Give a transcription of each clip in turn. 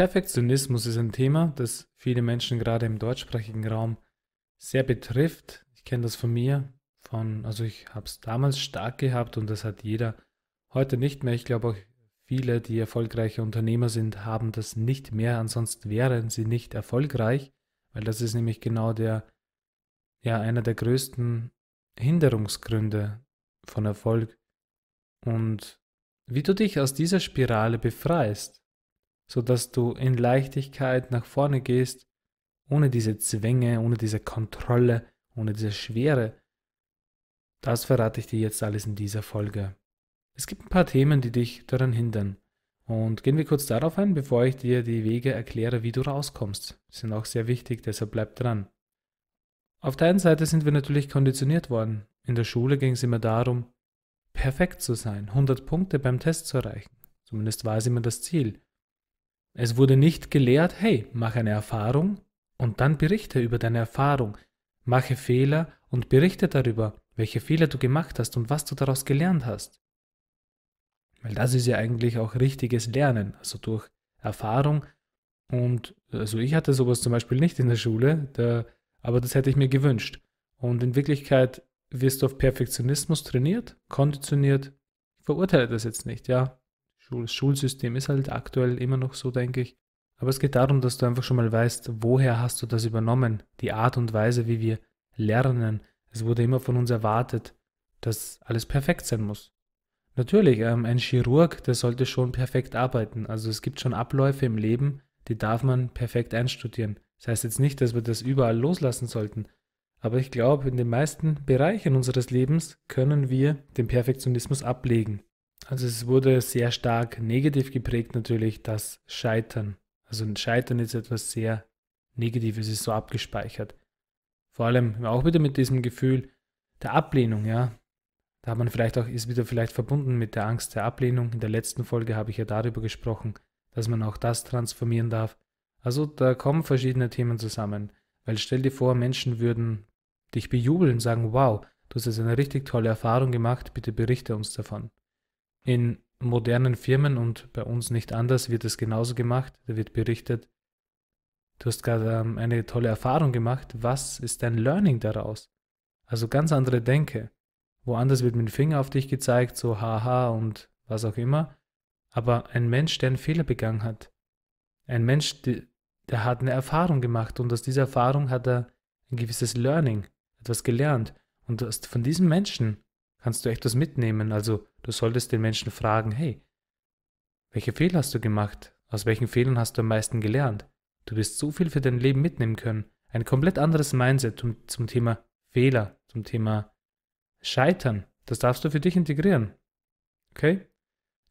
Perfektionismus ist ein Thema, das viele Menschen gerade im deutschsprachigen Raum sehr betrifft. Ich kenne das von mir, von, also ich habe es damals stark gehabt und das hat jeder heute nicht mehr. Ich glaube auch viele, die erfolgreiche Unternehmer sind, haben das nicht mehr, ansonsten wären sie nicht erfolgreich, weil das ist nämlich genau der, ja, einer der größten Hinderungsgründe von Erfolg. Und wie du dich aus dieser Spirale befreist, sodass du in Leichtigkeit nach vorne gehst, ohne diese Zwänge, ohne diese Kontrolle, ohne diese Schwere. Das verrate ich dir jetzt alles in dieser Folge. Es gibt ein paar Themen, die dich daran hindern. Und gehen wir kurz darauf ein, bevor ich dir die Wege erkläre, wie du rauskommst. Die sind auch sehr wichtig, deshalb bleib dran. Auf der einen Seite sind wir natürlich konditioniert worden. In der Schule ging es immer darum, perfekt zu sein, 100 Punkte beim Test zu erreichen. Zumindest war es immer das Ziel. Es wurde nicht gelehrt, hey, mach eine Erfahrung und dann berichte über deine Erfahrung, mache Fehler und berichte darüber, welche Fehler du gemacht hast und was du daraus gelernt hast. Weil das ist ja eigentlich auch richtiges Lernen, also durch Erfahrung. Und also ich hatte sowas zum Beispiel nicht in der Schule, da, aber das hätte ich mir gewünscht. Und in Wirklichkeit wirst du auf Perfektionismus trainiert, konditioniert. Ich verurteile das jetzt nicht, ja. Schul Schulsystem ist halt aktuell immer noch so, denke ich. Aber es geht darum, dass du einfach schon mal weißt, woher hast du das übernommen, die Art und Weise, wie wir lernen. Es wurde immer von uns erwartet, dass alles perfekt sein muss. Natürlich, ähm, ein Chirurg, der sollte schon perfekt arbeiten. Also es gibt schon Abläufe im Leben, die darf man perfekt einstudieren. Das heißt jetzt nicht, dass wir das überall loslassen sollten. Aber ich glaube, in den meisten Bereichen unseres Lebens können wir den Perfektionismus ablegen. Also es wurde sehr stark negativ geprägt natürlich, das Scheitern. Also ein Scheitern ist etwas sehr Negatives, ist so abgespeichert. Vor allem auch wieder mit diesem Gefühl der Ablehnung, ja. Da hat man vielleicht auch, ist wieder vielleicht verbunden mit der Angst der Ablehnung. In der letzten Folge habe ich ja darüber gesprochen, dass man auch das transformieren darf. Also da kommen verschiedene Themen zusammen. Weil stell dir vor, Menschen würden dich bejubeln, sagen, wow, du hast jetzt eine richtig tolle Erfahrung gemacht, bitte berichte uns davon. In modernen Firmen und bei uns nicht anders wird es genauso gemacht. Da wird berichtet, du hast gerade ähm, eine tolle Erfahrung gemacht. Was ist dein Learning daraus? Also ganz andere Denke. Woanders wird mit dem Finger auf dich gezeigt, so haha und was auch immer. Aber ein Mensch, der einen Fehler begangen hat, ein Mensch, der hat eine Erfahrung gemacht und aus dieser Erfahrung hat er ein gewisses Learning, etwas gelernt. Und von diesem Menschen kannst du echt was mitnehmen. Also du solltest den Menschen fragen, hey, welche Fehler hast du gemacht? Aus welchen Fehlern hast du am meisten gelernt? Du wirst so viel für dein Leben mitnehmen können. Ein komplett anderes Mindset zum, zum Thema Fehler, zum Thema Scheitern. Das darfst du für dich integrieren. Okay?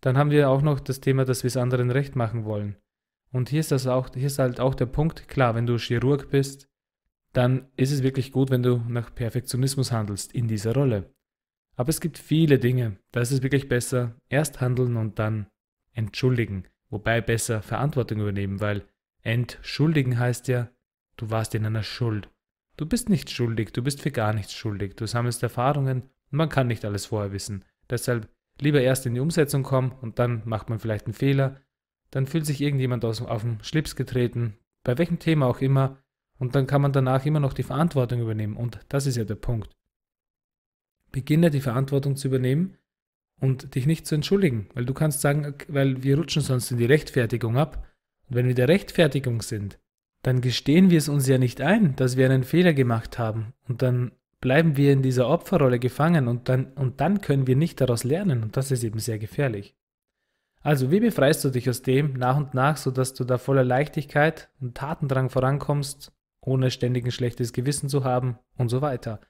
Dann haben wir auch noch das Thema, dass wir es anderen recht machen wollen. Und hier ist das auch, hier ist halt auch der Punkt, klar, wenn du Chirurg bist, dann ist es wirklich gut, wenn du nach Perfektionismus handelst in dieser Rolle. Aber es gibt viele Dinge, da ist es wirklich besser, erst handeln und dann entschuldigen. Wobei besser Verantwortung übernehmen, weil entschuldigen heißt ja, du warst in einer Schuld. Du bist nicht schuldig, du bist für gar nichts schuldig. Du sammelst Erfahrungen und man kann nicht alles vorher wissen. Deshalb lieber erst in die Umsetzung kommen und dann macht man vielleicht einen Fehler. Dann fühlt sich irgendjemand aus, auf den Schlips getreten, bei welchem Thema auch immer. Und dann kann man danach immer noch die Verantwortung übernehmen. Und das ist ja der Punkt beginne die Verantwortung zu übernehmen und dich nicht zu entschuldigen, weil du kannst sagen, weil wir rutschen sonst in die Rechtfertigung ab. Und wenn wir der Rechtfertigung sind, dann gestehen wir es uns ja nicht ein, dass wir einen Fehler gemacht haben und dann bleiben wir in dieser Opferrolle gefangen und dann, und dann können wir nicht daraus lernen und das ist eben sehr gefährlich. Also wie befreist du dich aus dem nach und nach, sodass du da voller Leichtigkeit und Tatendrang vorankommst, ohne ständig ein schlechtes Gewissen zu haben und so weiter?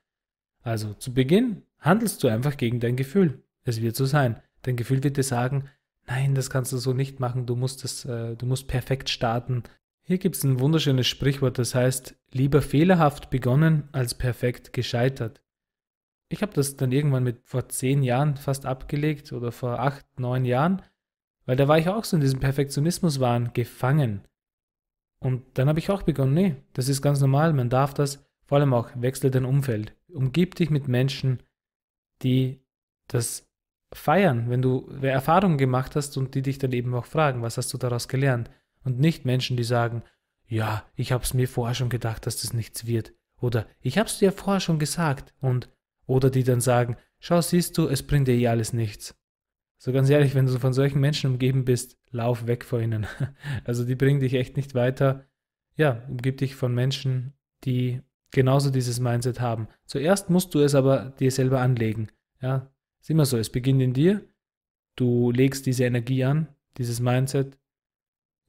Also zu Beginn handelst du einfach gegen dein Gefühl. Es wird so sein. Dein Gefühl wird dir sagen, nein, das kannst du so nicht machen, du musst, das, äh, du musst perfekt starten. Hier gibt es ein wunderschönes Sprichwort, das heißt, lieber fehlerhaft begonnen als perfekt gescheitert. Ich habe das dann irgendwann mit vor zehn Jahren fast abgelegt oder vor acht, neun Jahren, weil da war ich auch so in diesem Perfektionismuswahn gefangen. Und dann habe ich auch begonnen, nee, das ist ganz normal, man darf das, vor allem auch wechsel dein Umfeld. Umgib dich mit Menschen, die das feiern, wenn du Erfahrungen gemacht hast und die dich dann eben auch fragen, was hast du daraus gelernt? Und nicht Menschen, die sagen, ja, ich habe es mir vorher schon gedacht, dass das nichts wird. Oder ich habe es dir vorher schon gesagt. Und oder die dann sagen, schau, siehst du, es bringt dir eh alles nichts. So ganz ehrlich, wenn du von solchen Menschen umgeben bist, lauf weg vor ihnen. Also die bringen dich echt nicht weiter. Ja, umgib dich von Menschen, die genauso dieses Mindset haben. Zuerst musst du es aber dir selber anlegen. Ja, ist immer so. Es beginnt in dir. Du legst diese Energie an, dieses Mindset,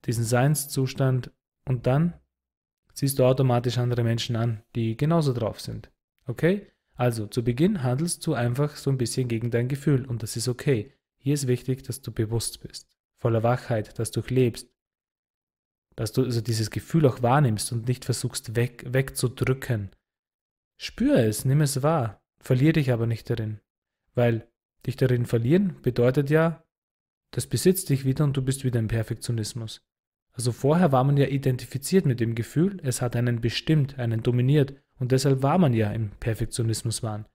diesen Seinszustand und dann siehst du automatisch andere Menschen an, die genauso drauf sind. Okay? Also zu Beginn handelst du einfach so ein bisschen gegen dein Gefühl und das ist okay. Hier ist wichtig, dass du bewusst bist, voller Wachheit, das lebst, dass du also dieses Gefühl auch wahrnimmst und nicht versuchst weg, wegzudrücken. Spür es, nimm es wahr, verliere dich aber nicht darin, weil dich darin verlieren bedeutet ja, das besitzt dich wieder und du bist wieder im Perfektionismus. Also vorher war man ja identifiziert mit dem Gefühl, es hat einen bestimmt, einen dominiert und deshalb war man ja im Perfektionismuswahn.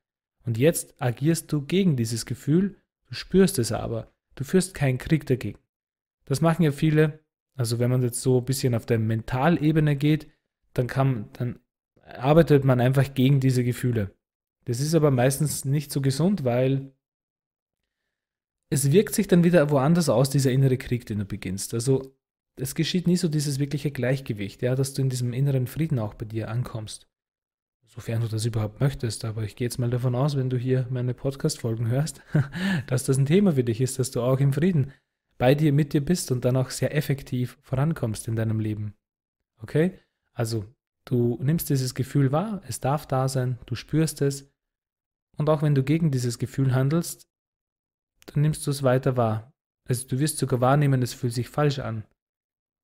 Und jetzt agierst du gegen dieses Gefühl, du spürst es aber, du führst keinen Krieg dagegen. Das machen ja viele, also wenn man jetzt so ein bisschen auf der Mentalebene geht, dann kann, dann arbeitet man einfach gegen diese Gefühle. Das ist aber meistens nicht so gesund, weil es wirkt sich dann wieder woanders aus, dieser innere Krieg, den du beginnst. Also es geschieht nie so dieses wirkliche Gleichgewicht, ja, dass du in diesem inneren Frieden auch bei dir ankommst. Sofern du das überhaupt möchtest, aber ich gehe jetzt mal davon aus, wenn du hier meine Podcast-Folgen hörst, dass das ein Thema für dich ist, dass du auch im Frieden bei dir, mit dir bist und dann auch sehr effektiv vorankommst in deinem Leben. Okay? Also, du nimmst dieses Gefühl wahr, es darf da sein, du spürst es. Und auch wenn du gegen dieses Gefühl handelst, dann nimmst du es weiter wahr. Also, du wirst sogar wahrnehmen, es fühlt sich falsch an,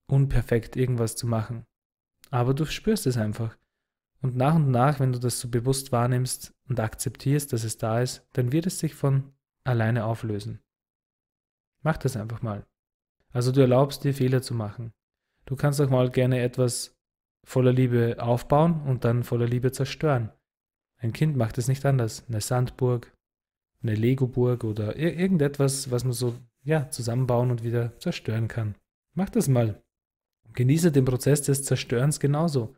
unperfekt irgendwas zu machen. Aber du spürst es einfach. Und nach und nach, wenn du das so bewusst wahrnimmst und akzeptierst, dass es da ist, dann wird es sich von alleine auflösen. Mach das einfach mal. Also du erlaubst dir Fehler zu machen. Du kannst auch mal gerne etwas voller Liebe aufbauen und dann voller Liebe zerstören. Ein Kind macht es nicht anders. Eine Sandburg, eine Legoburg oder ir irgendetwas, was man so ja, zusammenbauen und wieder zerstören kann. Mach das mal. Genieße den Prozess des Zerstörens genauso.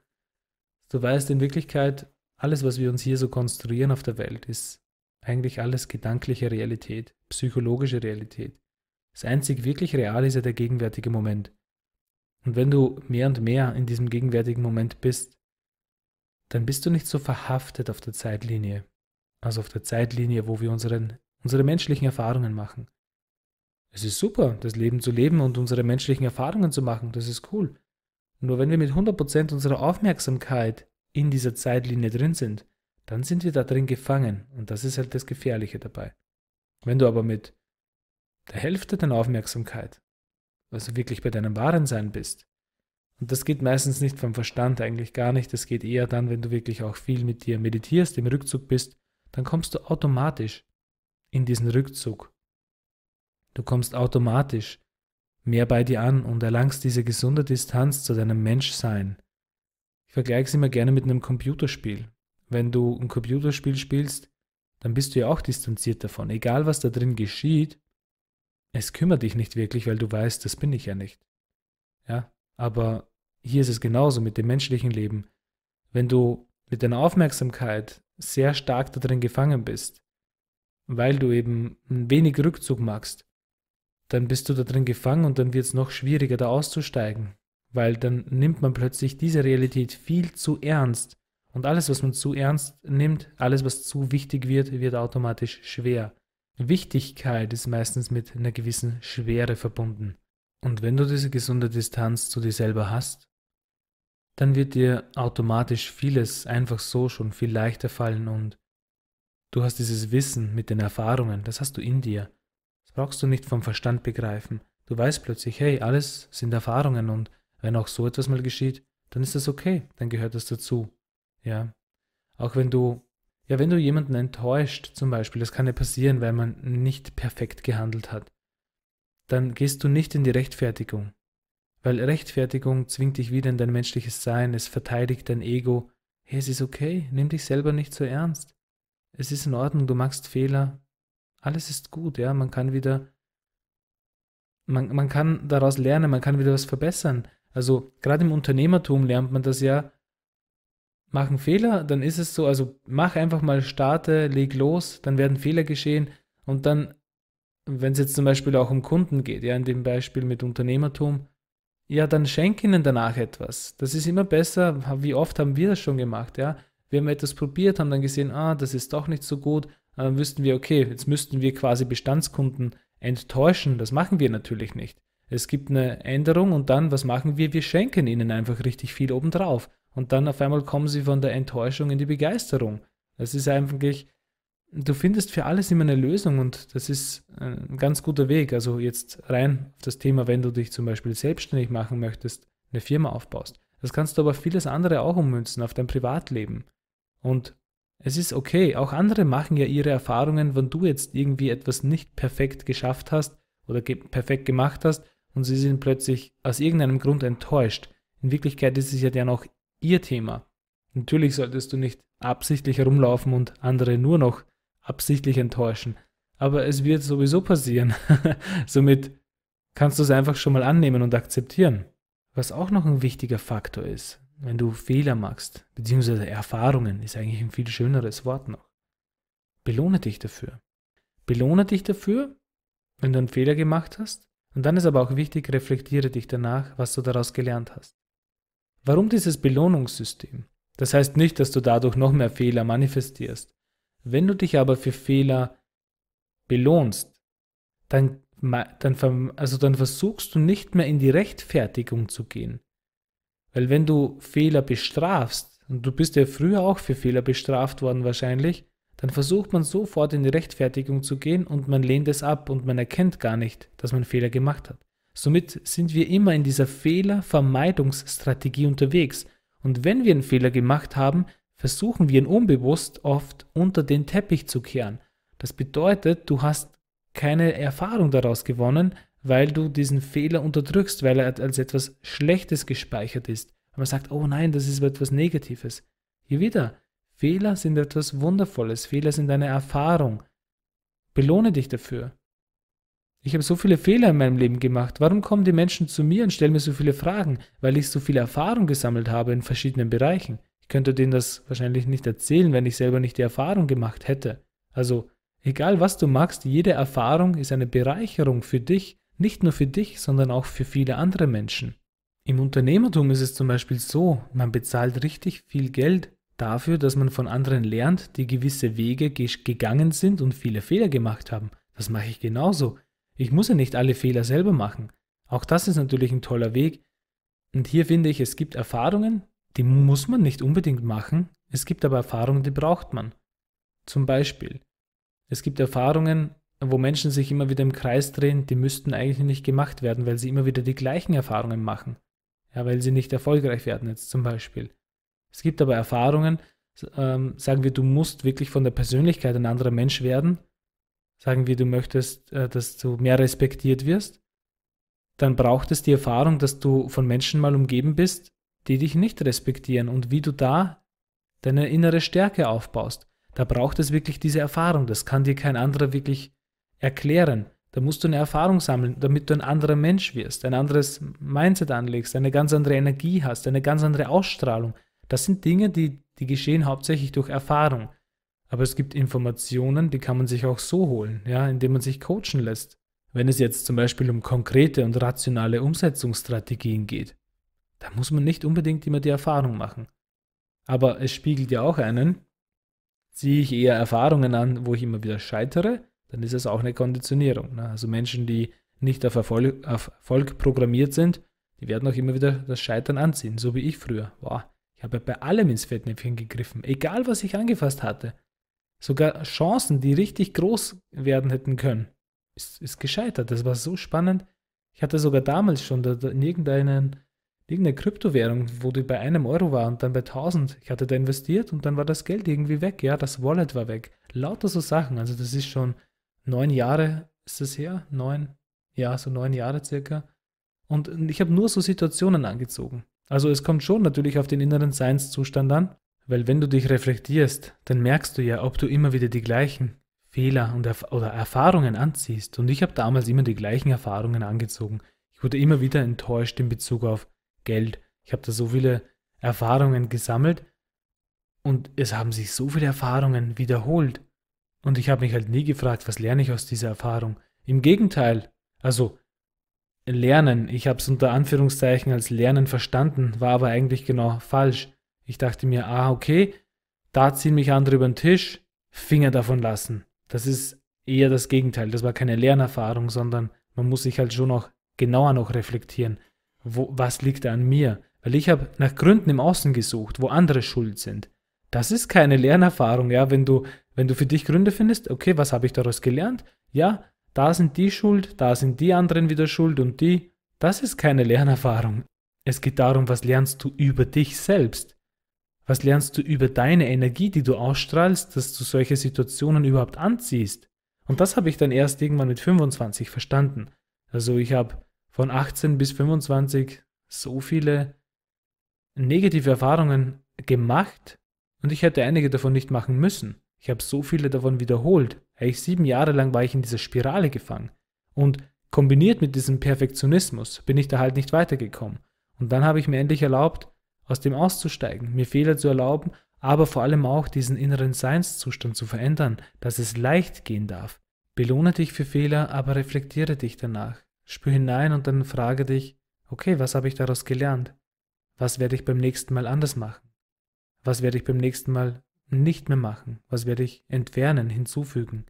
Du weißt in Wirklichkeit, alles, was wir uns hier so konstruieren auf der Welt, ist eigentlich alles gedankliche Realität, psychologische Realität. Das einzig wirklich Reale ist ja der gegenwärtige Moment. Und wenn du mehr und mehr in diesem gegenwärtigen Moment bist, dann bist du nicht so verhaftet auf der Zeitlinie, also auf der Zeitlinie, wo wir unseren, unsere menschlichen Erfahrungen machen. Es ist super, das Leben zu leben und unsere menschlichen Erfahrungen zu machen, das ist cool. Nur wenn wir mit 100% unserer Aufmerksamkeit in dieser Zeitlinie drin sind, dann sind wir da drin gefangen und das ist halt das Gefährliche dabei. Wenn du aber mit der Hälfte deiner Aufmerksamkeit, also wirklich bei deinem wahren Sein bist. Und das geht meistens nicht vom Verstand eigentlich gar nicht. Das geht eher dann, wenn du wirklich auch viel mit dir meditierst, im Rückzug bist, dann kommst du automatisch in diesen Rückzug. Du kommst automatisch mehr bei dir an und erlangst diese gesunde Distanz zu deinem Menschsein. Ich vergleiche es immer gerne mit einem Computerspiel. Wenn du ein Computerspiel spielst, dann bist du ja auch distanziert davon. Egal was da drin geschieht, es kümmert dich nicht wirklich, weil du weißt, das bin ich ja nicht. Ja, aber hier ist es genauso mit dem menschlichen Leben. Wenn du mit deiner Aufmerksamkeit sehr stark darin gefangen bist, weil du eben wenig Rückzug machst, dann bist du da drin gefangen und dann wird es noch schwieriger, da auszusteigen, weil dann nimmt man plötzlich diese Realität viel zu ernst und alles, was man zu ernst nimmt, alles, was zu wichtig wird, wird automatisch schwer. Wichtigkeit ist meistens mit einer gewissen Schwere verbunden. Und wenn du diese gesunde Distanz zu dir selber hast, dann wird dir automatisch vieles einfach so schon viel leichter fallen und du hast dieses Wissen mit den Erfahrungen, das hast du in dir. Das brauchst du nicht vom Verstand begreifen. Du weißt plötzlich, hey, alles sind Erfahrungen und wenn auch so etwas mal geschieht, dann ist das okay, dann gehört das dazu. Ja. Auch wenn du ja, wenn du jemanden enttäuscht, zum Beispiel, das kann ja passieren, weil man nicht perfekt gehandelt hat, dann gehst du nicht in die Rechtfertigung. Weil Rechtfertigung zwingt dich wieder in dein menschliches Sein, es verteidigt dein Ego. Hey, es ist okay, nimm dich selber nicht so ernst. Es ist in Ordnung, du machst Fehler. Alles ist gut, ja, man kann wieder, man, man kann daraus lernen, man kann wieder was verbessern. Also gerade im Unternehmertum lernt man das ja, machen Fehler, dann ist es so, also mach einfach mal, starte, leg los, dann werden Fehler geschehen und dann, wenn es jetzt zum Beispiel auch um Kunden geht, ja, in dem Beispiel mit Unternehmertum, ja, dann schenk ihnen danach etwas. Das ist immer besser, wie oft haben wir das schon gemacht, ja. Wir haben etwas probiert, haben dann gesehen, ah, das ist doch nicht so gut, dann wüssten wir, okay, jetzt müssten wir quasi Bestandskunden enttäuschen, das machen wir natürlich nicht. Es gibt eine Änderung und dann, was machen wir? Wir schenken ihnen einfach richtig viel obendrauf. Und dann auf einmal kommen sie von der Enttäuschung in die Begeisterung. Es ist eigentlich, du findest für alles immer eine Lösung und das ist äh, ein ganz guter Weg. Also jetzt rein auf das Thema, wenn du dich zum Beispiel selbstständig machen möchtest, eine Firma aufbaust. Das kannst du aber vieles andere auch ummünzen auf dein Privatleben. Und es ist okay, auch andere machen ja ihre Erfahrungen, wenn du jetzt irgendwie etwas nicht perfekt geschafft hast oder ge perfekt gemacht hast und sie sind plötzlich aus irgendeinem Grund enttäuscht. In Wirklichkeit ist es ja dann auch ihr Thema. Natürlich solltest du nicht absichtlich herumlaufen und andere nur noch absichtlich enttäuschen, aber es wird sowieso passieren. Somit kannst du es einfach schon mal annehmen und akzeptieren. Was auch noch ein wichtiger Faktor ist, wenn du Fehler machst, beziehungsweise Erfahrungen, ist eigentlich ein viel schöneres Wort noch. Belohne dich dafür. Belohne dich dafür, wenn du einen Fehler gemacht hast. Und dann ist aber auch wichtig, reflektiere dich danach, was du daraus gelernt hast. Warum dieses Belohnungssystem? Das heißt nicht, dass du dadurch noch mehr Fehler manifestierst. Wenn du dich aber für Fehler belohnst, dann, dann, also dann versuchst du nicht mehr in die Rechtfertigung zu gehen. Weil wenn du Fehler bestrafst, und du bist ja früher auch für Fehler bestraft worden wahrscheinlich, dann versucht man sofort in die Rechtfertigung zu gehen und man lehnt es ab und man erkennt gar nicht, dass man Fehler gemacht hat. Somit sind wir immer in dieser Fehlervermeidungsstrategie unterwegs und wenn wir einen Fehler gemacht haben, versuchen wir ihn unbewusst oft unter den Teppich zu kehren. Das bedeutet, du hast keine Erfahrung daraus gewonnen, weil du diesen Fehler unterdrückst, weil er als etwas Schlechtes gespeichert ist. Und man sagt, oh nein, das ist etwas Negatives. Hier wieder, Fehler sind etwas Wundervolles, Fehler sind eine Erfahrung. Belohne dich dafür. Ich habe so viele Fehler in meinem Leben gemacht. Warum kommen die Menschen zu mir und stellen mir so viele Fragen? Weil ich so viel Erfahrung gesammelt habe in verschiedenen Bereichen. Ich könnte denen das wahrscheinlich nicht erzählen, wenn ich selber nicht die Erfahrung gemacht hätte. Also, egal was du machst, jede Erfahrung ist eine Bereicherung für dich, nicht nur für dich, sondern auch für viele andere Menschen. Im Unternehmertum ist es zum Beispiel so, man bezahlt richtig viel Geld dafür, dass man von anderen lernt, die gewisse Wege gegangen sind und viele Fehler gemacht haben. Das mache ich genauso. Ich muss ja nicht alle Fehler selber machen. Auch das ist natürlich ein toller Weg. Und hier finde ich, es gibt Erfahrungen, die muss man nicht unbedingt machen. Es gibt aber Erfahrungen, die braucht man. Zum Beispiel, es gibt Erfahrungen, wo Menschen sich immer wieder im Kreis drehen, die müssten eigentlich nicht gemacht werden, weil sie immer wieder die gleichen Erfahrungen machen. Ja, weil sie nicht erfolgreich werden jetzt zum Beispiel. Es gibt aber Erfahrungen, ähm, sagen wir, du musst wirklich von der Persönlichkeit ein anderer Mensch werden, sagen wir, du möchtest, äh, dass du mehr respektiert wirst, dann braucht es die Erfahrung, dass du von Menschen mal umgeben bist, die dich nicht respektieren und wie du da deine innere Stärke aufbaust. Da braucht es wirklich diese Erfahrung. Das kann dir kein anderer wirklich erklären. Da musst du eine Erfahrung sammeln, damit du ein anderer Mensch wirst, ein anderes Mindset anlegst, eine ganz andere Energie hast, eine ganz andere Ausstrahlung. Das sind Dinge, die, die geschehen hauptsächlich durch Erfahrung. Aber es gibt Informationen, die kann man sich auch so holen, ja, indem man sich coachen lässt. Wenn es jetzt zum Beispiel um konkrete und rationale Umsetzungsstrategien geht, da muss man nicht unbedingt immer die Erfahrung machen. Aber es spiegelt ja auch einen, ziehe ich eher Erfahrungen an, wo ich immer wieder scheitere, dann ist es auch eine Konditionierung. Ne? Also Menschen, die nicht auf Erfolg, auf Erfolg, programmiert sind, die werden auch immer wieder das Scheitern anziehen, so wie ich früher. Boah, ich habe bei allem ins Fettnäpfchen gegriffen, egal was ich angefasst hatte. Sogar Chancen, die richtig groß werden hätten können, ist, ist gescheitert. Das war so spannend. Ich hatte sogar damals schon da, da in irgendeinen, irgendeine Kryptowährung, wo die bei einem Euro war und dann bei 1000. Ich hatte da investiert und dann war das Geld irgendwie weg. Ja, das Wallet war weg. Lauter so Sachen. Also das ist schon neun Jahre ist das her? Neun? Ja, so neun Jahre circa. Und ich habe nur so Situationen angezogen. Also es kommt schon natürlich auf den inneren Seinszustand an. Weil wenn du dich reflektierst, dann merkst du ja, ob du immer wieder die gleichen Fehler und Erf oder Erfahrungen anziehst. Und ich habe damals immer die gleichen Erfahrungen angezogen. Ich wurde immer wieder enttäuscht in Bezug auf Geld. Ich habe da so viele Erfahrungen gesammelt und es haben sich so viele Erfahrungen wiederholt. Und ich habe mich halt nie gefragt, was lerne ich aus dieser Erfahrung. Im Gegenteil, also Lernen, ich habe es unter Anführungszeichen als Lernen verstanden, war aber eigentlich genau falsch. Ich dachte mir, ah, okay, da ziehen mich andere über den Tisch, Finger davon lassen. Das ist eher das Gegenteil. Das war keine Lernerfahrung, sondern man muss sich halt schon auch genauer noch reflektieren. Wo, was liegt da an mir? Weil ich habe nach Gründen im Außen gesucht, wo andere schuld sind. Das ist keine Lernerfahrung, ja. Wenn du, wenn du für dich Gründe findest, okay, was habe ich daraus gelernt? Ja, da sind die schuld, da sind die anderen wieder schuld und die. Das ist keine Lernerfahrung. Es geht darum, was lernst du über dich selbst? Was lernst du über deine Energie, die du ausstrahlst, dass du solche Situationen überhaupt anziehst? Und das habe ich dann erst irgendwann mit 25 verstanden. Also ich habe von 18 bis 25 so viele negative Erfahrungen gemacht und ich hätte einige davon nicht machen müssen. Ich habe so viele davon wiederholt. Eigentlich sieben Jahre lang war ich in dieser Spirale gefangen. Und kombiniert mit diesem Perfektionismus bin ich da halt nicht weitergekommen. Und dann habe ich mir endlich erlaubt, aus dem auszusteigen, mir Fehler zu erlauben, aber vor allem auch diesen inneren Seinszustand zu verändern, dass es leicht gehen darf. Belohne dich für Fehler, aber reflektiere dich danach. Spür hinein und dann frage dich, okay, was habe ich daraus gelernt? Was werde ich beim nächsten Mal anders machen? Was werde ich beim nächsten Mal nicht mehr machen? Was werde ich entfernen, hinzufügen?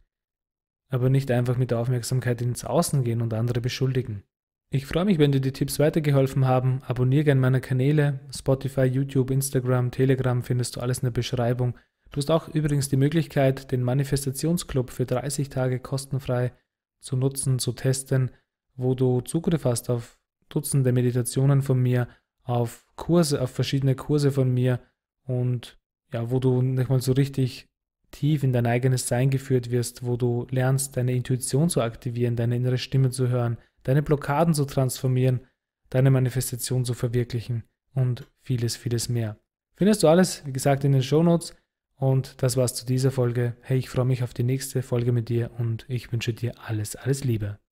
Aber nicht einfach mit der Aufmerksamkeit ins Außen gehen und andere beschuldigen. Ich freue mich, wenn dir die Tipps weitergeholfen haben. Abonniere gerne meine Kanäle. Spotify, YouTube, Instagram, Telegram findest du alles in der Beschreibung. Du hast auch übrigens die Möglichkeit, den Manifestationsclub für 30 Tage kostenfrei zu nutzen, zu testen, wo du Zugriff hast auf Dutzende Meditationen von mir, auf Kurse, auf verschiedene Kurse von mir und ja, wo du nicht mal so richtig tief in dein eigenes Sein geführt wirst, wo du lernst, deine Intuition zu aktivieren, deine innere Stimme zu hören, deine Blockaden zu transformieren, deine Manifestation zu verwirklichen und vieles, vieles mehr. Findest du alles, wie gesagt, in den Shownotes. Und das war's zu dieser Folge. Hey, ich freue mich auf die nächste Folge mit dir und ich wünsche dir alles, alles Liebe.